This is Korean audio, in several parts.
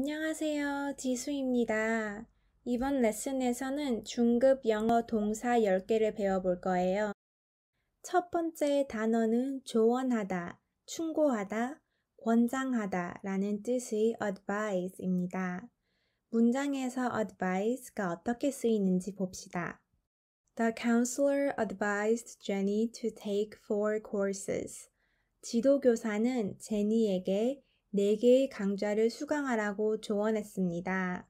안녕하세요. 지수입니다. 이번 레슨에서는 중급 영어 동사 10개를 배워볼 거예요. 첫 번째 단어는 조언하다, 충고하다, 권장하다 라는 뜻의 advice입니다. 문장에서 advice가 어떻게 쓰이는지 봅시다. The counselor advised Jenny to take four courses. 지도교사는 제니에게 4개의 강좌를 수강하라고 조언했습니다.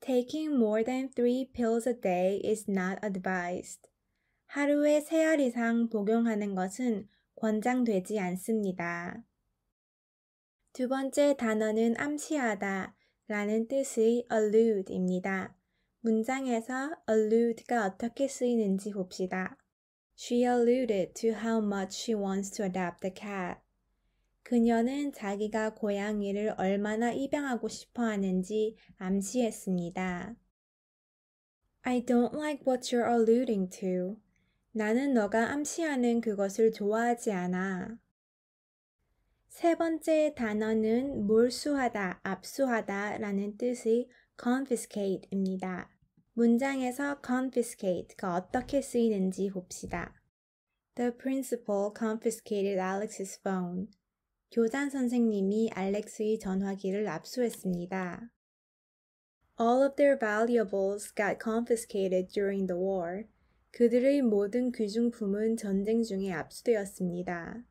Taking more than three pills a day is not advised. 하루에 3알 이상 복용하는 것은 권장되지 않습니다. 두 번째 단어는 암시하다 라는 뜻의 allude입니다. 문장에서 allude가 어떻게 쓰이는지 봅시다. She alluded to how much she wants to adopt a cat. 그녀는 자기가 고양이를 얼마나 입양하고 싶어 하는지 암시했습니다. I don't like what you're alluding to. 나는 너가 암시하는 그것을 좋아하지 않아. 세 번째 단어는 몰수하다, 압수하다 라는 뜻의 confiscate입니다. 문장에서 confiscate가 어떻게 쓰이는지 봅시다. The principal confiscated Alex's phone. 교장 선생님이 알렉스의 전화기를 압수했습니다. All of their valuables got confiscated during the war. 그들의 모든 귀중품은 전쟁 중에 압수되었습니다.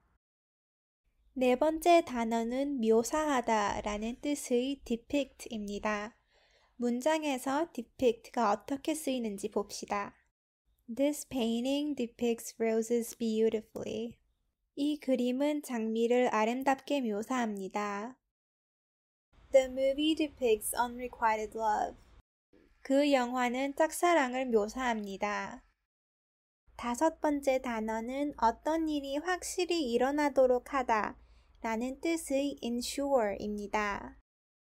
네 번째 단어는 묘사하다 라는 뜻의 depict입니다. 문장에서 depict가 어떻게 쓰이는지 봅시다. This painting depicts roses beautifully. 이 그림은 장미를 아름답게 묘사합니다. The movie depicts unrequited love. 그 영화는 짝사랑을 묘사합니다. 다섯 번째 단어는 어떤 일이 확실히 일어나도록 하다 라는 뜻의 ensure입니다.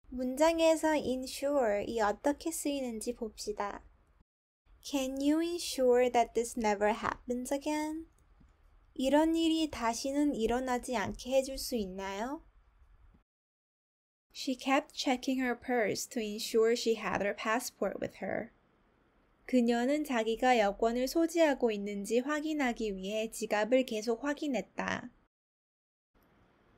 문장에서 ensure이 어떻게 쓰이는지 봅시다. Can you ensure that this never happens again? 이런 일이 다시는 일어나지 않게 해줄 수 있나요? She kept checking her purse to ensure she had her passport with her. 그녀는 자기가 여권을 소지하고 있는지 확인하기 위해 지갑을 계속 확인했다.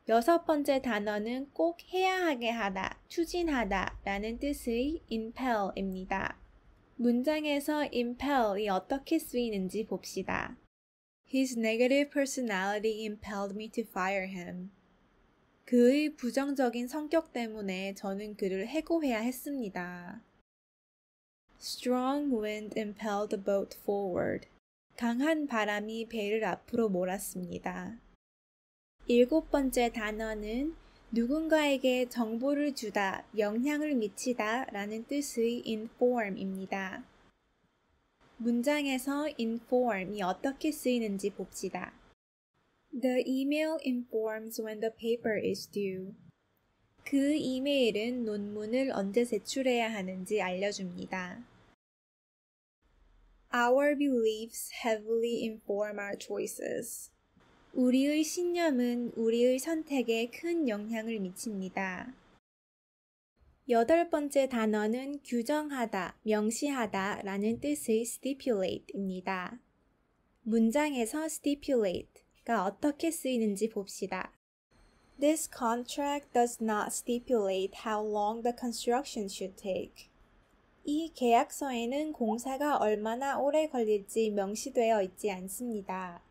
여섯 번째 단어는 꼭 해야 하게 하다, 추진하다 라는 뜻의 impel입니다. 문장에서 impel이 어떻게 쓰이는지 봅시다. His negative personality impelled me to fire him. 그의 부정적인 성격 때문에 저는 그를 해고해야 했습니다. Strong wind impelled the boat forward. 강한 바람이 배를 앞으로 몰았습니다. 일곱 번째 단어는 누군가에게 정보를 주다, 영향을 미치다 라는 뜻의 inform입니다. 문장에서 inform이 어떻게 쓰이는지 봅시다. The email informs when the paper is due. 그 이메일은 논문을 언제 제출해야 하는지 알려줍니다. Our beliefs heavily inform our choices. 우리의 신념은 우리의 선택에 큰 영향을 미칩니다. 여덟 번째 단어는 규정하다, 명시하다 라는 뜻의 stipulate입니다. 문장에서 stipulate가 어떻게 쓰이는지 봅시다. This contract does not stipulate how long the construction should take. 이 계약서에는 공사가 얼마나 오래 걸릴지 명시되어 있지 않습니다.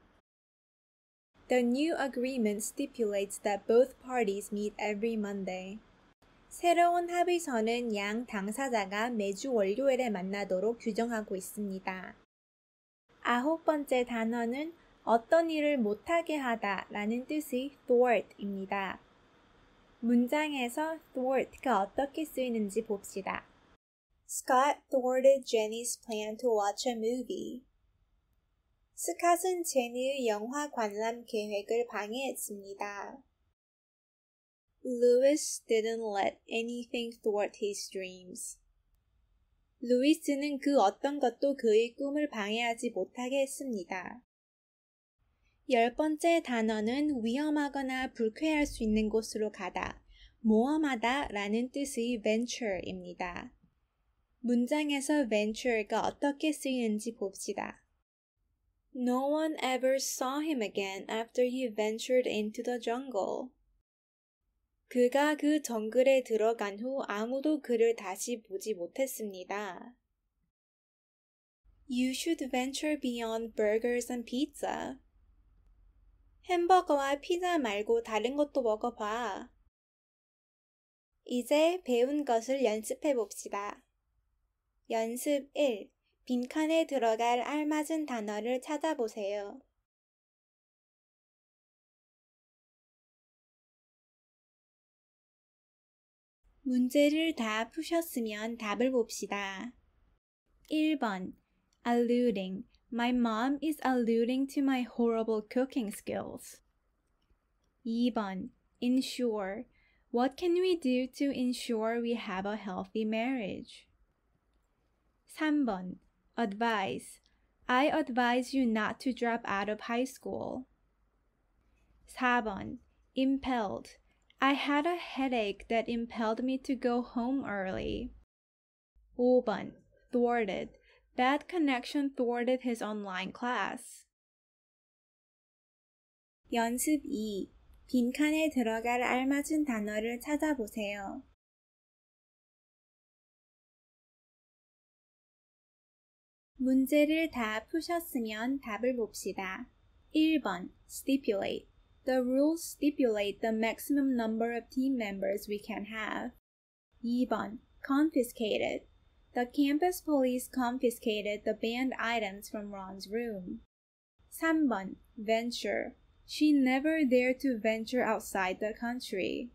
The new agreement stipulates that both parties meet every Monday. 새로운 합의서는 양 당사자가 매주 월요일에 만나도록 규정하고 있습니다. 아홉 번째 단어는 어떤 일을 못하게 하다 라는 뜻의 thwart입니다. 문장에서 thwart가 어떻게 쓰이는지 봅시다. Scott thwarted Jenny's plan to watch a movie. 스캇은 제니의 영화 관람 계획을 방해했습니다. Louis didn't let anything thwart his dreams. 루이스는 그 어떤 것도 그의 꿈을 방해하지 못하게 했습니다. 열 번째 단어는 위험하거나 불쾌할 수 있는 곳으로 가다, 모험하다 라는 뜻의 venture입니다. 문장에서 venture가 어떻게 쓰이는지 봅시다. No one ever saw him again after he ventured into the jungle. 그가 그 정글에 들어간 후 아무도 그를 다시 보지 못했습니다. You should venture beyond burgers and pizza. 햄버거와 피자 말고 다른 것도 먹어봐. 이제 배운 것을 연습해 봅시다. 연습 1. 빈칸에 들어갈 알맞은 단어를 찾아보세요. 문제를 다 푸셨으면 답을 봅시다. 1번 alluding My mom is alluding to my horrible cooking skills. 2번 ensure What can we do to ensure we have a healthy marriage? 3번 advice I advise you not to drop out of high school. 4번 impelled I had a headache that impelled me to go home early. 5번. Thwarted. Bad connection thwarted his online class. 연습 2. 빈칸에 들어갈 알맞은 단어를 찾아보세요. 문제를 다 푸셨으면 답을 봅시다. 1번 stipulate the rules stipulate the maximum number of team members we can have. 2번, confiscated. The campus police confiscated the banned items from Ron's room. 3번, venture. She never dared to venture outside the country.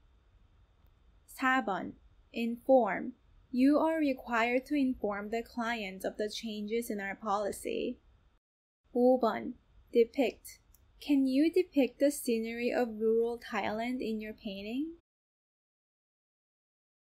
4번, inform. You are required to inform the client of the changes in our policy. 5번, depict. Can you depict the scenery of rural Thailand in your painting?